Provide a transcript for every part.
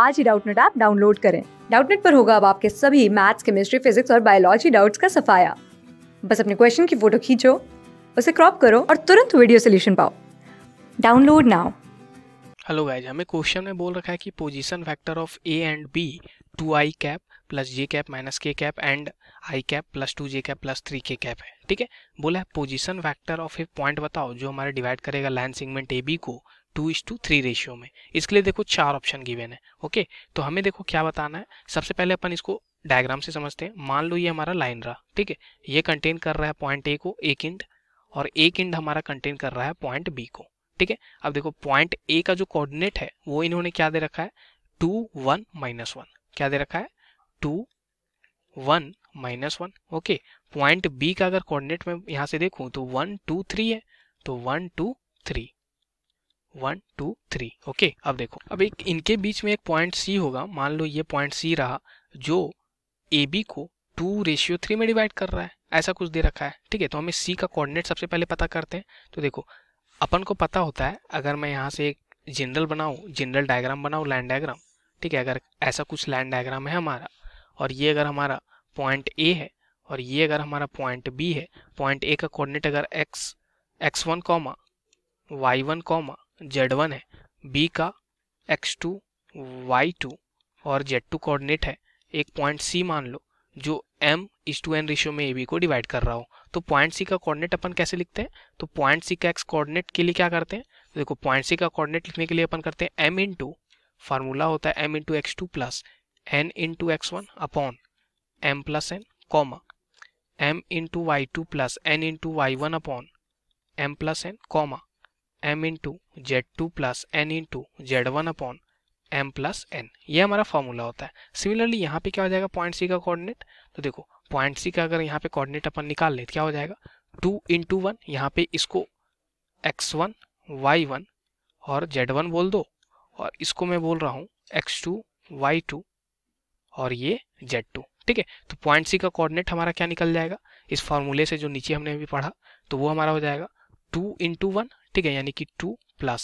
आज ही Doubtnut app download करें डाउटनेट पर होगा अब आपके सभी मैथ्स केमिस्ट्री फिजिक्स और बायोलॉजी डाउट्स का सफाया बस अपने क्वेश्चन की फोटो खींचो उसे क्रॉप करो और तुरंत वीडियो सोल्यूशन पाओ डाउनलोड नाउ हेलो गाइज हमें क्वेश्चन में बोल रखा है कि position factor of A and B two I cap plus J cap minus K cap and I cap plus two J cap plus three K cap है ठीक है बोला है position factor of A point बताओ जो हमारे divide करेगा line segment A B को two is to three ratio में इसके लिए देखो चार ऑप्शन गिवेन है ओके तो हमें देखो क्या बताना है सबसे पहले अपन इसको डायग्राम से समझते हैं मान लो ये हमारा लाइन रहा ठीक है ये कंटेन कर रहा है पॉइंट ए को एक इंड और एक इंड हमारा कंटेन कर रहा है पॉइंट बी को ठीक है अब देखो पॉइंट ए का जो कोऑर्डिनेट है वो इन्होंने क्या दे रखा है टू वन माइनस वन क्या दे रखा है two one minus one okay point B का अगर कोऑर्डिनेट में यहां से देखूं तो वन टू थ्री है तो one two three one two three okay अब देखो अब एक इनके बीच में एक पॉइंट सी होगा मान लो ये पॉइंट सी रहा जो ए बी को टू रेशियो थ्री में डिवाइड कर रहा है ऐसा कुछ दे रखा है ठीक है तो हमें सी का कोऑर्डिनेट सबसे पहले पता करते हैं तो देखो अपन को पता होता है अगर मैं यहाँ से एक जनरल बनाऊँ जनरल डायग्राम बनाऊँ लैंड डायग्राम ठीक है अगर ऐसा कुछ लैंड डायग्राम है हमारा और ये अगर हमारा पॉइंट ए है और ये अगर हमारा पॉइंट बी है पॉइंट ए का कोऑर्डिनेट अगर X X one comma Y one comma Z one है बी का एक्स टू वाई टू और जेड टू कोऑर्डिनेट है एक पॉइंट सी मान लो जो एम इस टू एन रेशियो में ए बी को डिवाइड कर रहा हो तो पॉइंट सी का कोऑर्डिनेट अपन कैसे लिखते हैं तो पॉइंट सी का एक्स कोऑर्डिनेट के लिए क्या करते हैं तो देखो पॉइंट सी का कोऑर्डिनेट लिखने के लिए अपन करते हैं एम इन टू फार्मूला होता है M into X two plus N into X one upon M plus N comma M into Y two plus N into Y one upon M plus N comma N into Z two plus N into Z one upon M plus N ये हमारा formula होता है similarly यहाँ पे क्या हो जाएगा point C का कोऑर्डिनेट तो देखो पॉइंट सी का अगर यहाँ पे कोऑर्डिनेट अपन निकाल ले तो क्या हो जाएगा टू इंटू वन यहाँ पे इसको एक्स वन वाई वन और जेड वन बोल दो और इसको मैं बोल रहा हूँ एक्स टू वाई टू और ये जेड टू ठीक है तो पॉइंट सी का कोऑर्डिनेट हमारा क्या निकल जाएगा इस फॉर्मूले से जो नीचे हमने अभी पढ़ा तो वो हमारा हो जाएगा टू इंटू वन ठीक है यानी कि two plus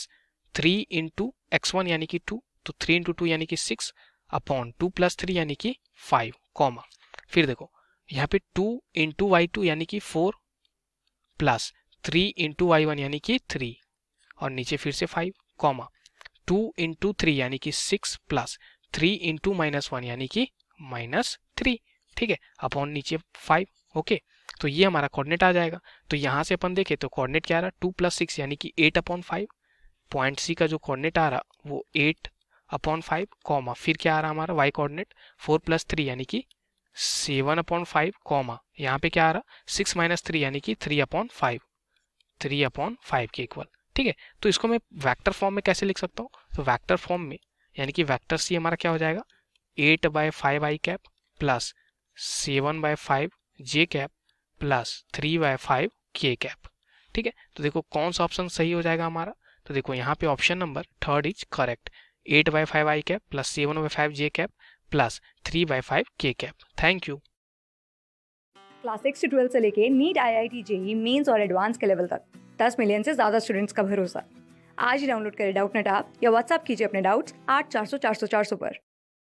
three into X one यानी कि टू तो थ्री इंटू टू यानी कि six upon two plus three यानी कि फाइव कॉमा फिर देखो यहाँ पे टू इंटू वाई टू यानी कि four plus three into Y one यानी कि थ्री और नीचे फिर से five comma two into three यानी कि six plus three into minus one यानी कि माइनस थ्री ठीक है अपॉन नीचे फाइव ओके okay. तो ये हमारा कोऑर्डिनेट आ जाएगा तो यहाँ से अपन देखें तो कोऑर्डिनेट क्या आ रहा टू प्लस सिक्स यानी कि eight upon five point C का जो कोऑर्डिनेट आ रहा वो एट अपॉन फाइव कॉमा फिर क्या आ रहा हमारा Y coordinate four plus three यानी कि सेवन अपॉन फाइव कॉमा यहाँ पे क्या आ रहा सिक्स माइनस थ्री यानी कि three upon five three upon five के इक्वल ठीक है तो इसको मैं वैक्टर फॉर्म में कैसे लिख सकता हूँ तो वैक्टर फॉर्म में यानी कि वैक्टर सी हमारा क्या हो जाएगा eight by five I cap plus seven by five J cap plus three by five K cap ठीक है तो देखो कौन सा ऑप्शन सही हो जाएगा हमारा तो देखो यहाँ पे option number third is correct eight by five I cap plus seven by five J cap plus three by five K cap thank you class six से ट्वेल्थ से लेके NEET I I T JEE mains और advance के level तक दस million से ज़्यादा students का भरोसा आज ही डाउनलोड करें डाउट नेट आप या व्हाट्सअप कीजिए अपने डाउट्स आठ चार सौ चार सौ चार सौ पर